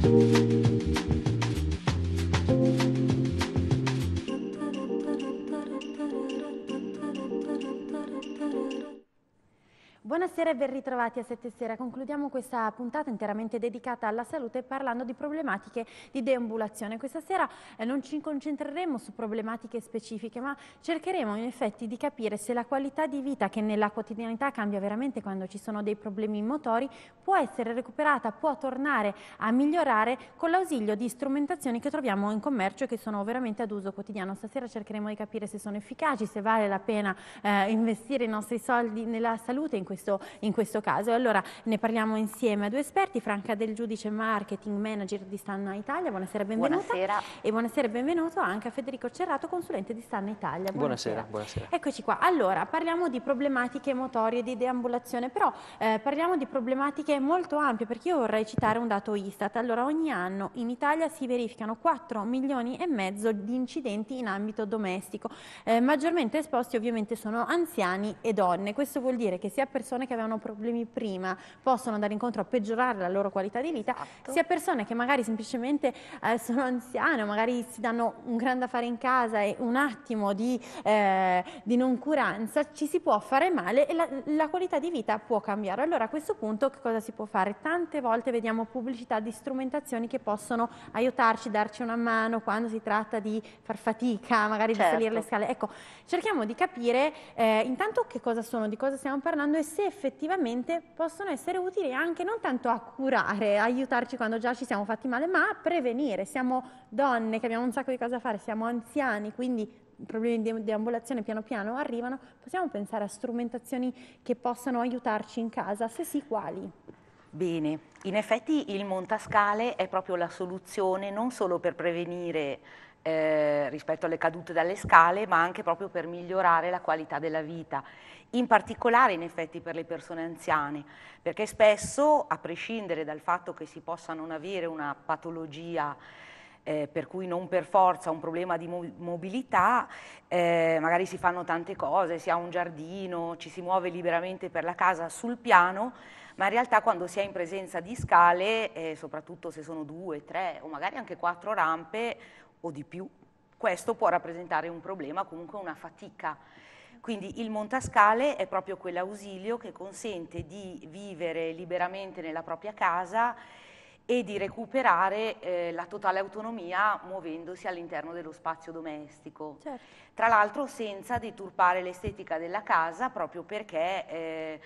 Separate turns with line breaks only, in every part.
Thank you. Buonasera e ben ritrovati a Sette Sera. Concludiamo questa puntata interamente dedicata alla salute parlando di problematiche di deambulazione. Questa sera eh, non ci concentreremo su problematiche specifiche, ma cercheremo in effetti di capire se la qualità di vita che nella quotidianità cambia veramente quando ci sono dei problemi motori può essere recuperata, può tornare a migliorare con l'ausilio di strumentazioni che troviamo in commercio e che sono veramente ad uso quotidiano. Stasera cercheremo di capire se sono efficaci, se vale la pena eh, investire i nostri soldi nella salute in questo questo, in questo caso. Allora ne parliamo insieme a due esperti, Franca Del Giudice, marketing manager di Stanna Italia, buonasera, benvenuta. Buonasera. E buonasera e benvenuto anche a Federico Cerrato, consulente di Stanna Italia. Buonasera. buonasera. buonasera. Eccoci qua. Allora, parliamo di problematiche motorie di deambulazione, però eh, parliamo di problematiche molto ampie, perché io vorrei citare un dato Istat. Allora, ogni anno in Italia si verificano 4 milioni e mezzo di incidenti in ambito domestico. Eh, maggiormente esposti ovviamente sono anziani e donne. Questo vuol dire che sia per persone che avevano problemi prima, possono andare incontro a peggiorare la loro qualità di vita, esatto. sia persone che magari semplicemente eh, sono anziane, magari si danno un grande affare in casa e un attimo di, eh, di noncuranza ci si può fare male e la, la qualità di vita può cambiare. Allora a questo punto che cosa si può fare? Tante volte vediamo pubblicità di strumentazioni che possono aiutarci, darci una mano quando si tratta di far fatica, magari certo. di salire le certo. scale. Ecco, cerchiamo di capire eh, intanto che cosa sono, di cosa stiamo parlando e se se effettivamente possono essere utili anche non tanto a curare, aiutarci quando già ci siamo fatti male, ma a prevenire. Siamo donne che abbiamo un sacco di cose da fare, siamo anziani, quindi i problemi di deambulazione piano piano arrivano, possiamo pensare a strumentazioni che possano aiutarci in casa, se sì quali?
Bene, in effetti il montascale è proprio la soluzione non solo per prevenire eh, rispetto alle cadute dalle scale, ma anche proprio per migliorare la qualità della vita, in particolare in effetti per le persone anziane, perché spesso, a prescindere dal fatto che si possa non avere una patologia eh, per cui non per forza un problema di mobilità, eh, magari si fanno tante cose, si ha un giardino, ci si muove liberamente per la casa sul piano, ma in realtà quando si è in presenza di scale, eh, soprattutto se sono due, tre o magari anche quattro rampe, o di più, questo può rappresentare un problema, comunque una fatica. Quindi il montascale è proprio quell'ausilio che consente di vivere liberamente nella propria casa e di recuperare eh, la totale autonomia muovendosi all'interno dello spazio domestico. Certo. Tra l'altro senza deturpare l'estetica della casa proprio perché eh,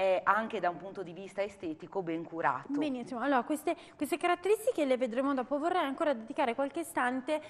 è anche da un punto di vista estetico ben curato.
Benissimo, allora queste, queste caratteristiche le vedremo dopo, vorrei ancora dedicare qualche istante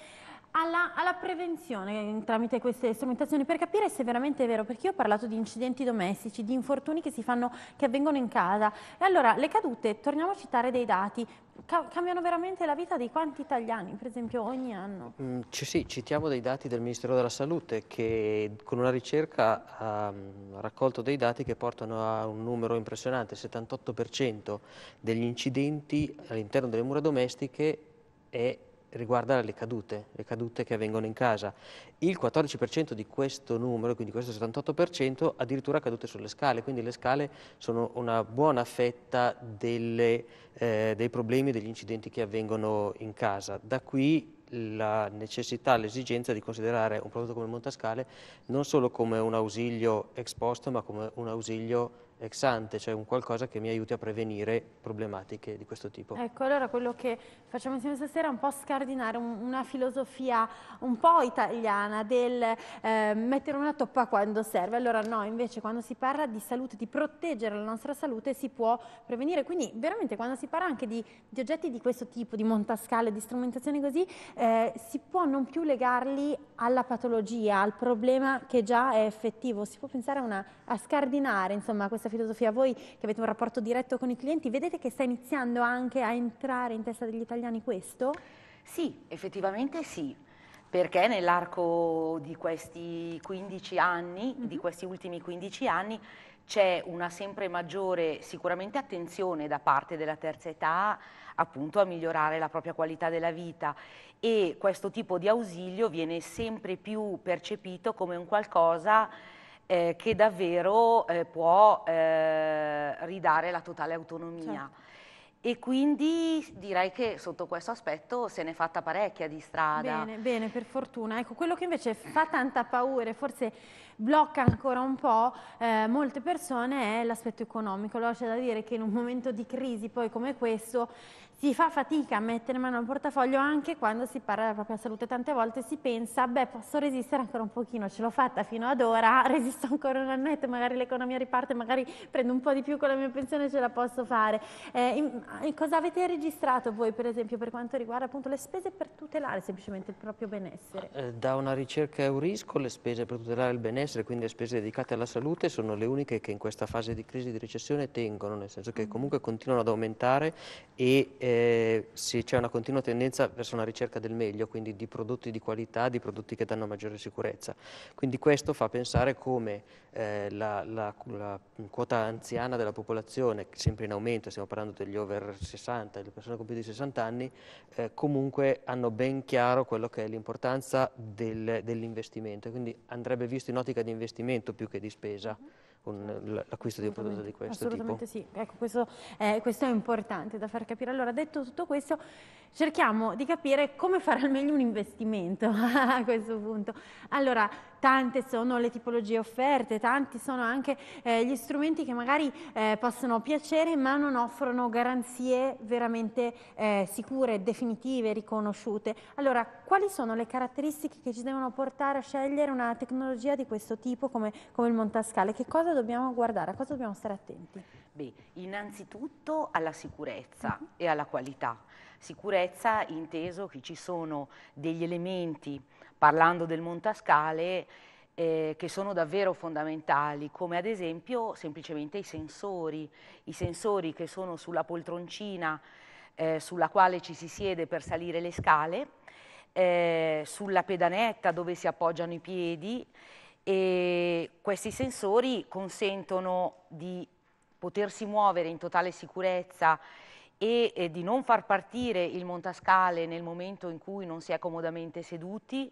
alla, alla, prevenzione tramite queste strumentazioni per capire se è veramente vero, perché io ho parlato di incidenti domestici, di infortuni che, fanno, che avvengono in casa. E allora le cadute, torniamo a citare dei dati, ca cambiano veramente la vita di quanti italiani, per esempio ogni anno?
Mm, sì, citiamo dei dati del Ministero della Salute che con una ricerca ha mm, raccolto dei dati che portano a un numero impressionante, il 78% degli incidenti all'interno delle mura domestiche è riguarda le cadute, le cadute che avvengono in casa. Il 14% di questo numero, quindi questo 78%, addirittura cadute sulle scale, quindi le scale sono una buona fetta delle, eh, dei problemi degli incidenti che avvengono in casa. Da qui la necessità, l'esigenza di considerare un prodotto come il montascale non solo come un ausilio esposto, ma come un ausilio ex ante, cioè un qualcosa che mi aiuti a prevenire problematiche di questo tipo.
Ecco, allora quello che facciamo insieme stasera è un po' scardinare un, una filosofia un po' italiana del eh, mettere una toppa quando serve. Allora no, invece quando si parla di salute, di proteggere la nostra salute, si può prevenire. Quindi veramente quando si parla anche di, di oggetti di questo tipo, di montascale, di strumentazioni così, eh, si può non più legarli alla patologia, al problema che già è effettivo. Si può pensare una, a scardinare insomma questa vostra filosofia, voi che avete un rapporto diretto con i clienti, vedete che sta iniziando anche a entrare in
testa degli italiani questo? Sì, effettivamente sì, perché nell'arco di questi 15 anni, mm -hmm. di mhm. questi ultimi 15 anni, c'è una sempre maggiore sicuramente attenzione da parte della terza età appunto a migliorare la propria qualità della vita e questo tipo di ausilio viene sempre più percepito come un qualcosa eh, che davvero eh, può eh, ridare la totale autonomia. Certo. E quindi direi che sotto questo aspetto se n'è fatta parecchia di strada. Bene, bene, per fortuna. Ecco, quello che
invece fa tanta paura e forse blocca ancora un po' eh, molte persone è l'aspetto economico. Allora c'è da dire che in un momento di crisi poi come questo si fa fatica a mettere mano al portafoglio anche quando si parla della propria salute, tante volte si pensa, beh posso resistere ancora un pochino, ce l'ho fatta fino ad ora, resisto ancora un annetto, magari l'economia riparte, magari prendo un po' di più con la mia pensione, e ce la posso fare. Eh, in, in, cosa avete registrato voi per esempio per quanto riguarda appunto le spese per tutelare semplicemente il proprio benessere?
Eh, da una ricerca Eurisco le spese per tutelare il benessere, quindi le spese dedicate alla salute, sono le uniche che in questa fase di crisi di recessione tengono, nel senso che mm. comunque continuano ad aumentare e eh, eh, sì, c'è una continua tendenza verso una ricerca del meglio, quindi di prodotti di qualità, di prodotti che danno maggiore sicurezza. Quindi questo fa pensare come eh, la, la, la, quota anziana della popolazione, sempre in aumento, stiamo parlando degli over 60, delle persone con più di 60 anni, eh, comunque hanno ben chiaro quello che è l'importanza del, dell'investimento, quindi andrebbe visto in ottica di investimento più che di spesa. Mm-hmm con l'acquisto di un prodotto di questo assolutamente tipo. Assolutamente sì,
ecco, questo, eh, questo, è importante da far capire. Allora, detto tutto questo, cerchiamo di capire come fare al meglio un investimento a questo punto. Allora, tante sono le tipologie offerte, tanti sono anche eh, gli strumenti che magari eh, possono piacere ma non offrono garanzie veramente eh, sicure, definitive, riconosciute. Allora, quali sono le caratteristiche che ci devono portare a scegliere una tecnologia di questo tipo come, come il montascale? Che cosa dobbiamo guardare? A cosa
dobbiamo stare attenti? Beh, innanzitutto alla sicurezza uh mm-hmm. -huh. e alla qualità. Sicurezza inteso che ci sono degli elementi parlando del montascale, eh, che sono davvero fondamentali, come ad esempio semplicemente i sensori, i sensori che sono sulla poltroncina eh, sulla quale ci si siede per salire le scale, eh, sulla pedanetta dove si appoggiano i piedi e questi sensori consentono di potersi muovere in totale sicurezza e eh, di non far partire il montascale nel momento in cui non si è comodamente seduti,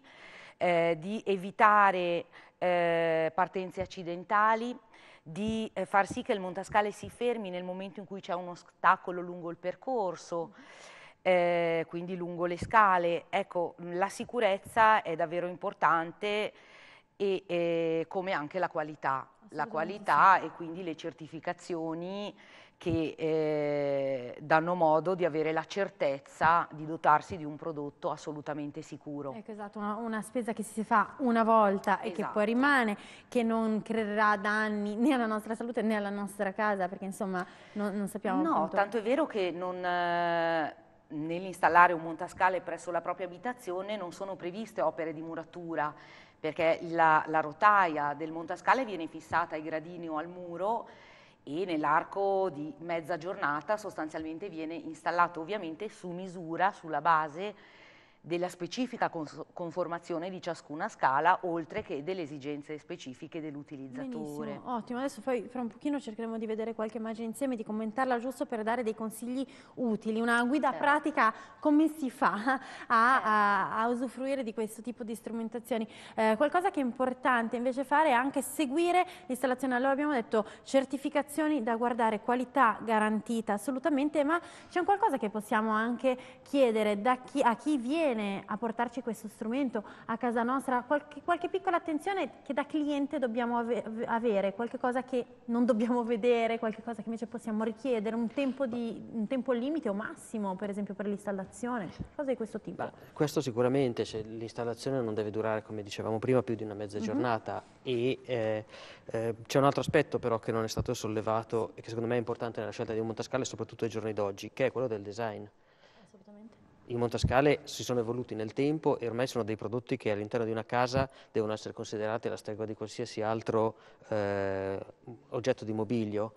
eh, di evitare eh, partenze accidentali, di eh, far sì che il montascale si fermi nel momento in cui c'è un ostacolo lungo il percorso. Eh, quindi lungo le scale. Ecco, la sicurezza è davvero importante e, e come anche la qualità, la qualità e quindi le certificazioni che eh, danno modo di avere la certezza di dotarsi di un prodotto assolutamente sicuro. Ecco, esatto,
una, una spesa che si fa una volta e che poi esatto. rimane, che non creerà danni né alla nostra salute né alla nostra casa, perché insomma non, non sappiamo... No, appunto. tanto
è vero che non... Eh, nell'installare un montascale presso la propria abitazione non sono previste opere di muratura perché la, la rotaia del montascale viene fissata ai gradini o al muro e nell'arco di mezza giornata sostanzialmente viene installato ovviamente su misura, sulla base della specifica conformazione di ciascuna scala, oltre che delle esigenze specifiche dell'utilizzatore.
ottimo. Adesso poi fra un pochino cercheremo di vedere qualche immagine insieme, di commentarla giusto per dare dei consigli utili, una guida certo. pratica come si fa a, a, certo. a, usufruire di questo tipo di strumentazioni. Eh, qualcosa che è importante invece fare è anche seguire l'installazione. Allora abbiamo detto certificazioni da guardare, qualità garantita assolutamente, ma c'è un qualcosa che possiamo anche chiedere chi, a chi viene bene a portarci questo strumento a casa nostra, qualche, qualche piccola attenzione che da cliente dobbiamo ave avere, qualche cosa che non dobbiamo vedere, qualche cosa che invece possiamo richiedere, un tempo, di, un tempo limite o massimo per esempio per l'installazione, cose di questo tipo. Beh,
questo sicuramente, cioè, l'installazione non deve durare come dicevamo prima più di una mezza mhm. giornata mm -hmm. e eh, eh, c'è un altro aspetto però che non è stato sollevato e che secondo me è importante nella scelta di un montascale soprattutto ai giorni d'oggi, che è quello del design i Montascale si sono evoluti nel tempo e ormai sono dei prodotti che all'interno di una casa devono essere considerati la stregua di qualsiasi altro eh, oggetto di mobilio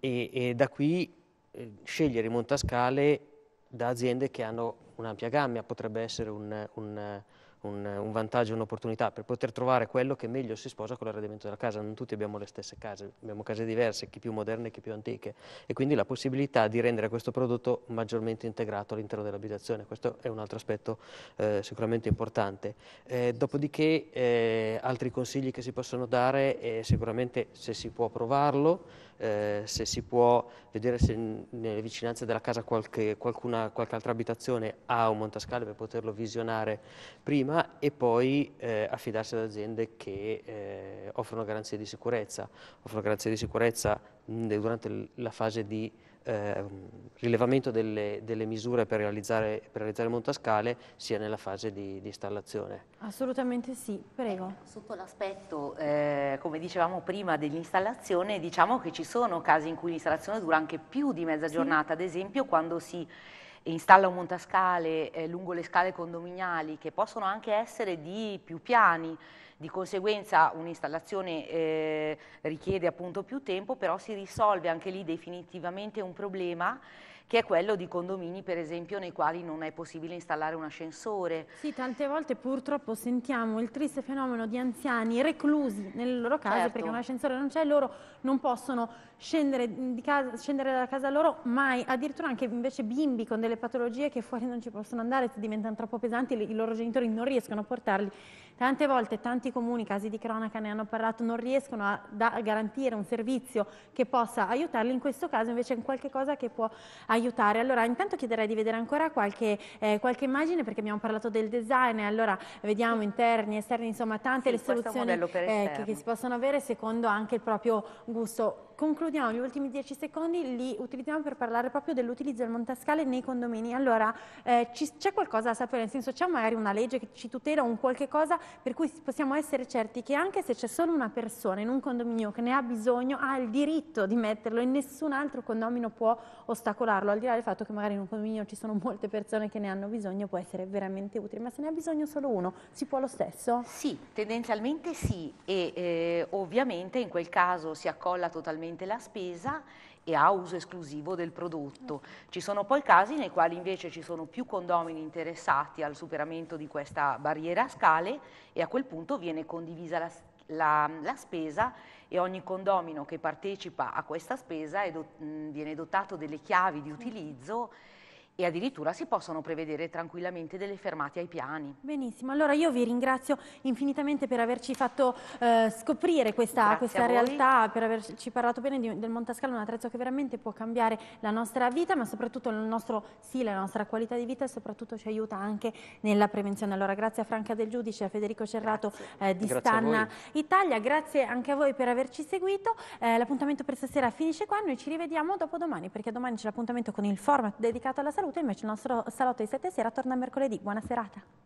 e, e da qui eh, scegliere i montascale da aziende che hanno un'ampia gamma, potrebbe essere un, un un, un vantaggio, un'opportunità per poter trovare quello che meglio si sposa con l'arredamento della casa. Non tutti abbiamo le stesse case, abbiamo case diverse, chi più moderne, e chi più antiche e quindi la possibilità di rendere questo prodotto maggiormente integrato all'interno dell'abitazione. Questo è un altro aspetto eh, sicuramente importante. Eh, dopodiché eh, altri consigli che si possono dare è sicuramente se si può provarlo, eh, se si può vedere se nelle vicinanze della casa qualche, qualcuna, qualche altra abitazione ha un montascale per poterlo visionare prima prima e poi eh, affidarsi ad aziende che eh, offrono garanzie di sicurezza, offrono garanzie di sicurezza mh, durante la fase di eh, rilevamento delle, delle, misure per realizzare, per realizzare montascale sia nella fase di, di installazione.
Assolutamente sì, prego. Sotto l'aspetto, eh, come dicevamo prima, dell'installazione, diciamo che ci sono casi in cui l'installazione dura anche più di mezza giornata, sì. ad esempio quando si installa un montascale eh, lungo le scale condominiali che possono anche essere di più piani, di conseguenza un'installazione eh, richiede appunto più tempo, però si risolve anche lì definitivamente un problema che è quello di condomini per esempio nei quali non è possibile installare un ascensore.
Sì, tante volte purtroppo sentiamo il triste fenomeno di anziani reclusi nelle loro case certo. perché un ascensore non c'è, loro non possono scendere, casa, scendere, dalla casa loro mai, addirittura anche invece bimbi con delle patologie che fuori non ci possono andare, diventano troppo pesanti, i loro genitori non riescono a portarli Tante volte tanti comuni, casi di cronaca ne hanno parlato, non riescono a, da, a garantire un servizio che possa aiutarli, in questo caso invece è qualcosa che può aiutare. Allora intanto chiederei di vedere ancora qualche, eh, qualche immagine perché abbiamo parlato del design, allora vediamo interni, esterni, insomma tante sì, le soluzioni eh, che, che si possono avere secondo anche il proprio gusto concludiamo gli ultimi 10 secondi, li utilizziamo per parlare proprio dell'utilizzo del montascale nei condomini. Allora, eh, c'è qualcosa da sapere, nel senso c'è magari una legge che ci tutela un qualche cosa per cui possiamo essere certi che anche se c'è solo una persona in un condominio che ne ha bisogno, ha il diritto di metterlo e nessun altro condomino può ostacolarlo, al di là del fatto che magari in un condominio ci sono molte persone che ne hanno bisogno, può essere veramente utile, ma se ne ha bisogno solo uno, si può lo stesso? Sì,
tendenzialmente sì e eh, ovviamente in quel caso si accolla totalmente ovviamente la spesa e a uso esclusivo del prodotto. Ci sono poi casi nei quali invece ci sono più condomini interessati al superamento di questa barriera a scale e a quel punto viene condivisa la, la, la spesa e ogni condomino che partecipa a questa spesa do, mh, viene dotato delle chiavi di utilizzo e addirittura si possono prevedere tranquillamente delle fermate ai piani.
Benissimo, allora io vi ringrazio infinitamente per averci fatto eh, scoprire questa, questa realtà, per averci parlato bene di, del Montascalo, un attrezzo che veramente può cambiare la nostra vita, ma soprattutto il nostro sì, la nostra qualità di vita e soprattutto ci aiuta anche nella prevenzione. Allora grazie a Franca Del Giudice, a Federico Cerrato eh, di grazie Stanna Italia, grazie anche a voi per averci seguito. Eh, l'appuntamento per stasera finisce qua, noi ci rivediamo dopo domani perché domani c'è l'appuntamento con il format dedicato alla salute saluto, invece il nostro salotto di sette sera torna mercoledì. Buona serata.